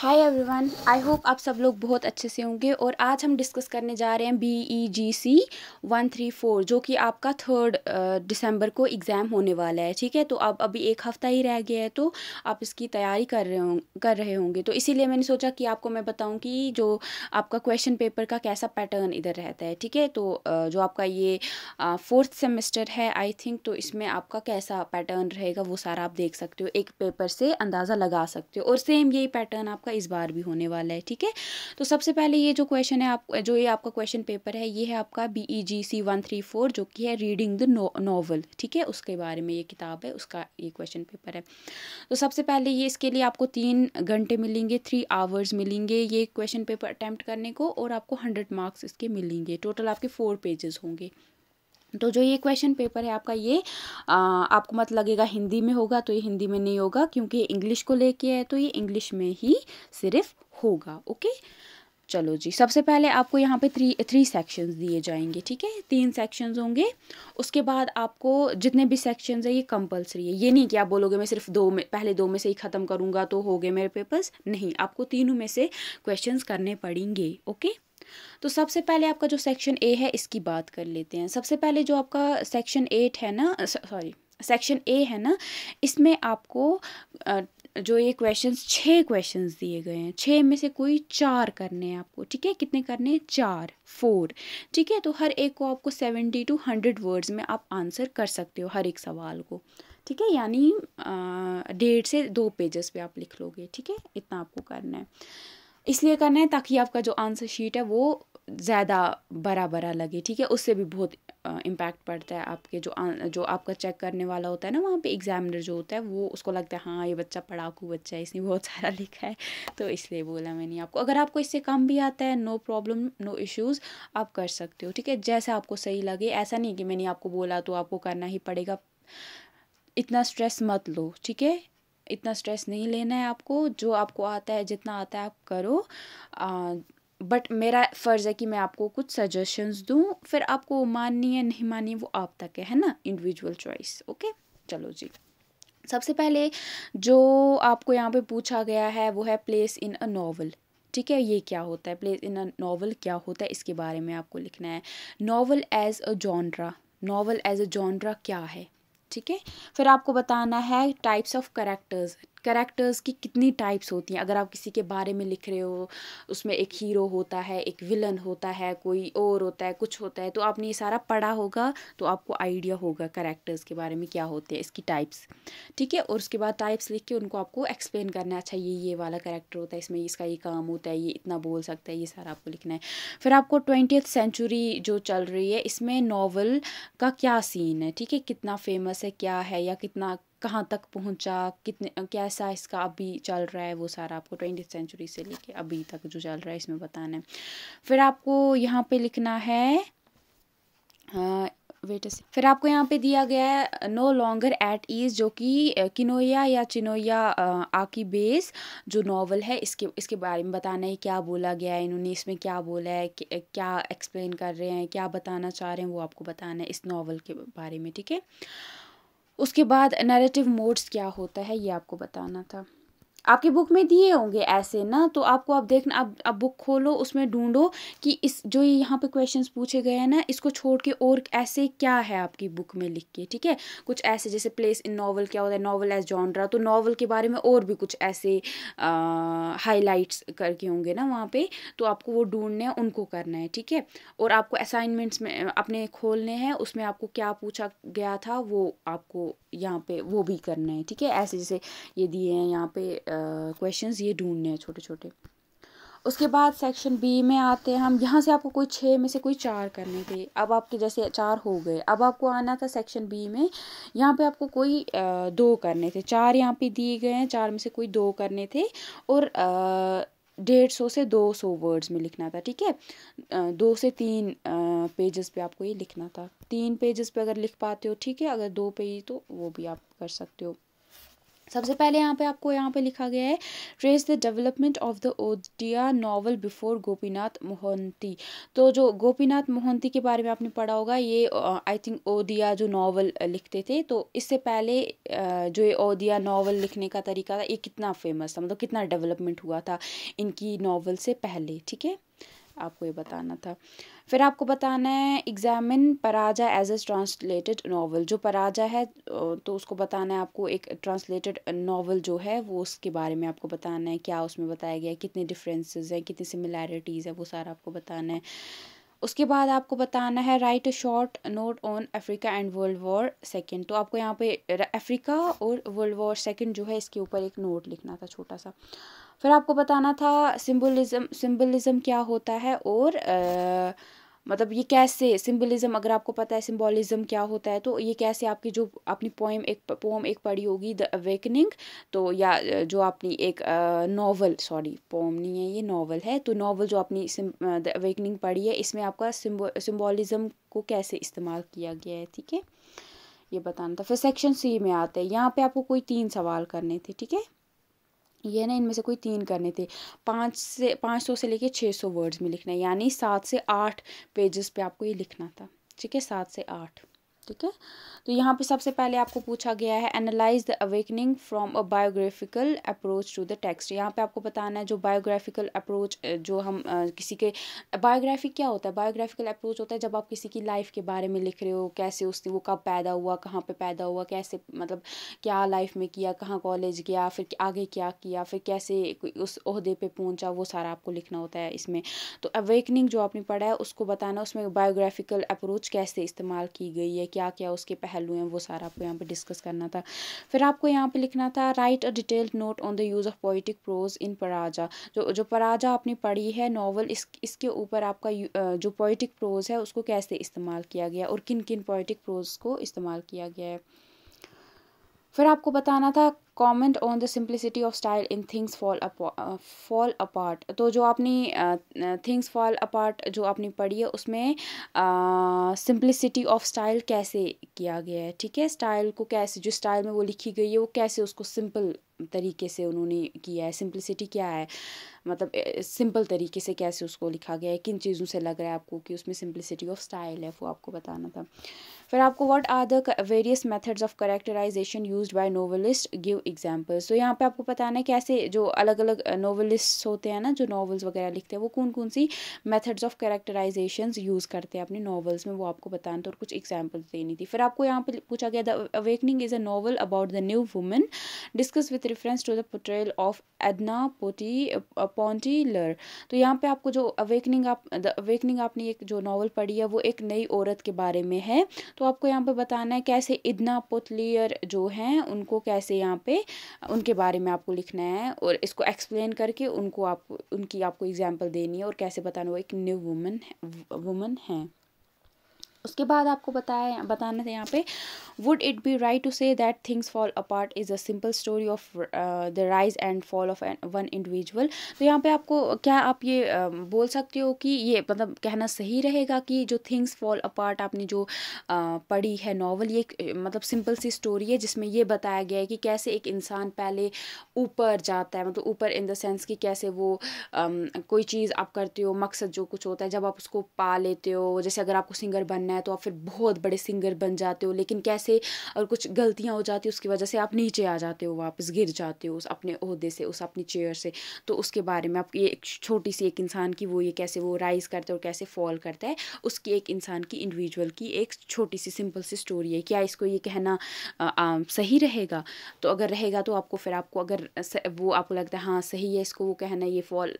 hi everyone I hope आप सब लोग बहुत अच्छे से होंगे और आज हम डिस्कस करने जा रहे हैं B E G C one three four जो कि आपका थर्ड दिसंबर को एग्ज़ाम होने वाला है ठीक है तो अब अभी एक हफ़्ता ही रह गया है तो आप इसकी तैयारी कर रहे हों कर रहे होंगे तो इसीलिए मैंने सोचा कि आपको मैं बताऊं कि जो आपका क्वेश्चन पेपर का कैसा पैटर्न इधर रहता है ठीक है तो जो आपका ये फोर्थ सेमेस्टर है आई थिंक तो इसमें आपका कैसा पैटर्न रहेगा वो सारा आप देख सकते हो एक पेपर से अंदाज़ा लगा सकते हो और सेम यही पैटर्न आपका आपका इस बार भी होने वाला है ठीक है तो सबसे पहले ये जो क्वेश्चन है आप जो ये आपका क्वेश्चन पेपर है ये है आपका B E G C one three four जो कि है रीडिंग द नॉवल ठीक है उसके बारे में ये किताब है उसका ये क्वेश्चन पेपर है तो सबसे पहले ये इसके लिए आपको तीन घंटे मिलेंगे थ्री आवर्स मिलेंगे ये क्वेश्चन पेपर अटैम्प्ट करने को और आपको हंड्रेड मार्क्स इसके मिलेंगे टोटल आपके फोर पेजेस होंगे तो जो ये क्वेश्चन पेपर है आपका ये आ, आपको मत लगेगा हिंदी में होगा तो ये हिंदी में नहीं होगा क्योंकि इंग्लिश को लेके है तो ये इंग्लिश में ही सिर्फ होगा ओके चलो जी सबसे पहले आपको यहाँ पे थ्री थ्री सेक्शंस दिए जाएंगे ठीक है तीन सेक्शंस होंगे उसके बाद आपको जितने भी सेक्शंस है ये कंपलसरी है ये नहीं कि आप बोलोगे मैं सिर्फ दो में पहले दो में से ही ख़त्म करूँगा तो हो गए मेरे पेपर्स नहीं आपको तीनों में से क्वेश्चंस करने पड़ेंगे ओके तो सबसे पहले आपका जो सेक्शन ए है इसकी बात कर लेते हैं सबसे पहले जो आपका सेक्शन एट है ना सॉरी सेक्शन ए है ना इसमें आपको जो ये क्वेश्चंस छः क्वेश्चंस दिए गए हैं छः में से कोई चार करने हैं आपको ठीक है कितने करने हैं चार फोर ठीक है तो हर एक को आपको सेवेंटी टू हंड्रेड वर्ड्स में आप आंसर कर सकते हो हर एक सवाल को ठीक है यानी डेढ़ से दो पेजेस पे आप लिख लोगे ठीक है इतना आपको करना है इसलिए करना है ताकि आपका जो आंसर शीट है वो ज़्यादा बड़ा बड़ा लगे ठीक है उससे भी बहुत इम्पैक्ट पड़ता है आपके जो आ, जो आपका चेक करने वाला होता है ना वहाँ पे एग्जामिनर जो होता है वो उसको लगता है हाँ ये बच्चा पढ़ाकू बच्चा है इसने बहुत सारा लिखा है तो इसलिए बोला मैंने आपको अगर आपको इससे कम भी आता है नो प्रॉब्लम नो इश्यूज़ आप कर सकते हो ठीक है जैसे आपको सही लगे ऐसा नहीं कि मैंने आपको बोला तो आपको करना ही पड़ेगा इतना स्ट्रेस मत लो ठीक है इतना स्ट्रेस नहीं लेना है आपको जो आपको आता है जितना आता है आप करो आ, बट मेरा फ़र्ज़ है कि मैं आपको कुछ सजेशंस दूँ फिर आपको माननी है नहीं माननी वो आप तक है है ना इंडिविजुअल चॉइस ओके चलो जी सबसे पहले जो आपको यहाँ पे पूछा गया है वो है प्लेस इन अ नावल ठीक है ये क्या होता है प्लेस इन अ नावल क्या होता है इसके बारे में आपको लिखना है novel as a genre novel as a genre क्या है ठीक है फिर आपको बताना है टाइप्स ऑफ करेक्टर्स कैरेक्टर्स की कितनी टाइप्स होती हैं अगर आप किसी के बारे में लिख रहे हो उसमें एक हीरो होता है एक विलन होता है कोई और होता है कुछ होता है तो आपने ये सारा पढ़ा होगा तो आपको आइडिया होगा कैरेक्टर्स के बारे में क्या होते हैं इसकी टाइप्स ठीक है और उसके बाद टाइप्स लिख के उनको आपको एक्सप्लेन करना है अच्छा ये ये वाला करेक्टर होता है इसमें इसका ये काम होता है ये इतना बोल सकता है ये सारा आपको लिखना है फिर आपको ट्वेंटियथ सेंचुरी जो चल रही है इसमें नावल का क्या सीन है ठीक है कितना फेमस है क्या है या कितना कहाँ तक पहुँचा कितने कैसा इसका अभी चल रहा है वो सारा आपको ट्वेंटी सेंचुरी से लेके अभी तक जो चल रहा है इसमें बताना है फिर आपको यहाँ पे लिखना है वेट uh, फिर आपको यहाँ पे दिया गया है नो लॉन्गर एट ईज जो कि किनोया या चिनोया आकी बेस जो नावल है इसके इसके बारे में बताना है क्या बोला गया है इन्होंने इसमें क्या बोला है क्या एक्सप्लेन कर रहे हैं क्या बताना चाह रहे हैं वो आपको बताना है इस नावल के बारे में ठीक है उसके बाद नरेटिव मोड्स क्या होता है ये आपको बताना था आपके बुक में दिए होंगे ऐसे ना तो आपको आप देखना आप आप बुक खोलो उसमें ढूंढो कि इस जो यहाँ पे क्वेश्चंस पूछे गए हैं ना इसको छोड़ के और ऐसे क्या है आपकी बुक में लिख के ठीक है कुछ ऐसे जैसे प्लेस इन नावल क्या होता है नावल एज जॉनरा तो नावल के बारे में और भी कुछ ऐसे हाईलाइट्स करके होंगे ना वहाँ पर तो आपको वो ढूंढने हैं उनको करना है ठीक है और आपको असाइनमेंट्स में अपने खोलने हैं उसमें आपको क्या पूछा गया था वो आपको यहाँ पे वो भी करना है ठीक है ऐसे जैसे ये दिए हैं यहाँ पे क्वेश्चंस ये ढूंढने हैं छोटे छोटे उसके बाद सेक्शन बी में आते हैं हम यहाँ से आपको कोई छः में से कोई चार करने थे अब आपके जैसे चार हो गए अब आपको आना था सेक्शन बी में यहाँ पे आपको कोई दो करने थे चार यहाँ पे दिए गए हैं चार में से कोई दो करने थे और डेढ़ सौ से दो सौ वर्ड्स में लिखना था ठीक है दो से तीन पेजेस पे आपको ये लिखना था तीन पेजेस पे अगर लिख पाते हो ठीक है अगर दो पे ही तो वो भी आप कर सकते हो सबसे पहले यहाँ पे आपको यहाँ पे लिखा गया है trace the development of the Odia novel before Gopinath Mohanty तो जो गोपीनाथ मोहंती के बारे में आपने पढ़ा होगा ये आई थिंक ओदिया जो नावल लिखते थे तो इससे पहले जो ये ओडिया नावल लिखने का तरीका था ये कितना फेमस था मतलब कितना डेवलपमेंट हुआ था इनकी नावल से पहले ठीक है आपको ये बताना था फिर आपको बताना है examine Paraja as as translated novel जो पराजा है तो उसको बताना है आपको एक ट्रांसलेटेड नावल जो है वो उसके बारे में आपको बताना है क्या उसमें बताया गया है कितने डिफरेंसेस हैं कितनी सिमिलैरिटीज़ है वो सारा आपको बताना है उसके बाद आपको बताना है write a short note on Africa and World War second तो आपको यहाँ पे अफ्रीका और वर्ल्ड वॉर सेकेंड जो है इसके ऊपर एक नोट लिखना था छोटा सा फिर आपको बताना था सिंबलिज्म सिंबलिज्म क्या होता है और आ, मतलब ये कैसे सिम्बलिज़म अगर आपको पता है सिंबलिज्म क्या होता है तो ये कैसे आपकी जो अपनी पोएम एक पोम एक पढ़ी होगी द अवेकनिंग तो या जो आपने एक नावल सॉरी पोम नहीं है ये नावल है तो नावल जो अपनी द अवेकनिंग पढ़ी है इसमें आपका सिम्बोलिज़म को कैसे इस्तेमाल किया गया है ठीक है ये बताना था फिर सेक्शन सी में आते हैं यहाँ पे आपको कोई तीन सवाल करने थे ठीक है ये ना इनमें से कोई तीन करने थे पाँच से पाँच सौ से लेके छः सौ वर्ड्स में लिखना है यानी सात से आठ पेजेस पे आपको ये लिखना था ठीक है सात से आठ ठीक है तो यहाँ पे सबसे पहले आपको पूछा गया है analyse the Awakening from a biographical approach to the text यहाँ पे आपको बताना है जो बायोग्राफिकल अप्रोच जो हम किसी के बायोग्राफिक क्या होता है बायोग्राफिकल अप्रोच होता है जब आप किसी की लाइफ के बारे में लिख रहे हो कैसे उसने वो कब पैदा हुआ कहाँ पे पैदा हुआ कैसे मतलब क्या लाइफ में किया कहाँ कॉलेज गया फिर आगे क्या किया फिर कैसे उस अहदे पर पहुंचा वो सारा आपको लिखना होता है इसमें तो अवेकनिंग जो आपने पढ़ा है उसको बताना उसमें बायोग्राफिकल अप्रोच कैसे इस्तेमाल की गई है क्या क्या क्या उसके पहलू हैं वो सारा आपको यहाँ पे डिस्कस करना था फिर आपको यहाँ पे लिखना था write a detailed note on the use of poetic prose in Paraja जो जो पराजा आपने पढ़ी है नावल इस इसके ऊपर आपका जो पोइटिक प्रोज है उसको कैसे इस्तेमाल किया गया और किन किन पोइटिक प्रोज को इस्तेमाल किया गया है फिर आपको बताना था comment on the simplicity of style in Things Fall Fall Apart तो जो आपने थिंग्स फॉल अपार्ट जो आपने पढ़ी है उसमें सिंप्लिसिटी ऑफ स्टाइल कैसे किया गया है ठीक है स्टाइल को कैसे जो स्टाइल में वो लिखी गई है वो कैसे उसको सिंपल तरीके से उन्होंने किया है सिंप्लिसिटी क्या है मतलब सिंपल तरीके से कैसे उसको लिखा गया है किन चीज़ों से लग रहा है आपको कि उसमें सिंप्लिसिटी ऑफ स्टाइल है वो आपको बताना था फिर आपको what are the various methods of characterisation used by novelist give examples तो यहाँ पे आपको पता है कि ऐसे जो अलग अलग नॉवलिस्ट होते हैं ना जो नॉवल्स वगैरह लिखते हैं वो कौन कौन सी मेथड्स ऑफ कैरेक्टराइजेशन यूज़ करते हैं अपने नॉवल्स में वो आपको बताना था तो और कुछ एग्जाम्पल्स देनी थी फिर आपको यहाँ पे पूछा गया the Awakening is a novel about the new woman discuss with reference to the portrayal of Edna पोटी पॉन्टीलर तो यहाँ पे आपको जो अवेकनिंग आप द अवेकनिंग आपने एक जो नॉवल पढ़ी है वो एक नई औरत के बारे में है तो आपको यहाँ पे बताना है कैसे इदना पोतलियर जो हैं उनको कैसे यहाँ पे पे उनके बारे में आपको लिखना है और इसको एक्सप्लेन करके उनको आप उनकी आपको एग्जाम्पल देनी है और कैसे बताना वो एक न्यू वुमन वुमन है उसके बाद आपको बताया बताना था यहाँ पे would it be right to say that Things Fall Apart is a simple story of the rise and fall of one individual तो यहाँ पे आपको क्या आप ये uh, बोल सकते हो कि ये मतलब कहना सही रहेगा कि जो थिंग्स फॉल अपार्ट आपने जो uh, पढ़ी है नावल ये मतलब सिंपल सी स्टोरी है जिसमें ये बताया गया है कि कैसे एक इंसान पहले ऊपर जाता है मतलब ऊपर इन द सेंस कि कैसे वो um, कोई चीज़ आप करते हो मकसद जो कुछ होता है जब आप उसको पा लेते हो जैसे अगर आपको सिंगर बनना करना है तो आप फिर बहुत बड़े सिंगर बन जाते हो लेकिन कैसे और कुछ गलतियाँ हो जाती है उसकी वजह से आप नीचे आ जाते हो वापस गिर जाते हो उस अपने अहदे से उस अपनी चेयर से तो उसके बारे में आप ये एक छोटी सी एक इंसान की वो ये कैसे वो राइज करता है और कैसे फॉल करता है उसकी एक इंसान की इंडिविजुअल की एक छोटी सी सिंपल सी स्टोरी है क्या इसको ये कहना आ, आ, सही रहेगा तो अगर रहेगा तो आपको फिर आपको अगर वो आपको लगता है हाँ सही है इसको वो कहना ये fall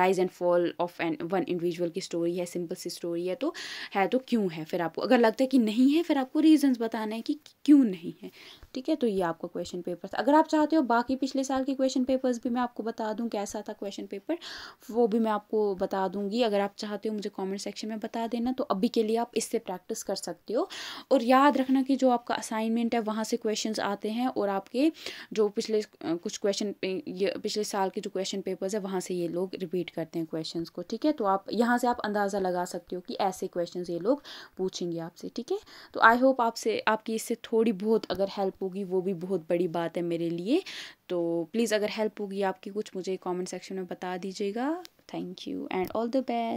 rise and fall of an one individual की स्टोरी है सिंपल सी स्टोरी है तो है तो क्यों क्यों है फिर आपको अगर लगता है कि नहीं है फिर आपको रीजंस बताना है कि क्यों नहीं है ठीक है तो ये आपका क्वेश्चन पेपर था अगर आप चाहते हो बाकी पिछले साल के क्वेश्चन पेपर्स भी मैं आपको बता दूँ कैसा था क्वेश्चन पेपर वो भी मैं आपको बता दूँगी अगर आप चाहते हो मुझे कॉमेंट सेक्शन में बता देना तो अभी के लिए आप इससे प्रैक्टिस कर सकते हो और याद रखना कि जो आपका असाइनमेंट है वहाँ से क्वेश्चन आते हैं और आपके जो पिछले कुछ क्वेश्चन पिछले साल के जो क्वेश्चन पेपर्स है वहाँ से ये लोग रिपीट करते हैं क्वेश्चन को ठीक है तो आप यहाँ से आप अंदाज़ा लगा सकते हो कि ऐसे क्वेश्चन ये लोग पूछेंगे आपसे ठीक है तो आई होप आपसे आपकी इससे थोड़ी बहुत अगर हेल्प होगी वो भी बहुत बड़ी बात है मेरे लिए तो प्लीज़ अगर हेल्प होगी आपकी कुछ मुझे कमेंट सेक्शन में बता दीजिएगा thank you and all the best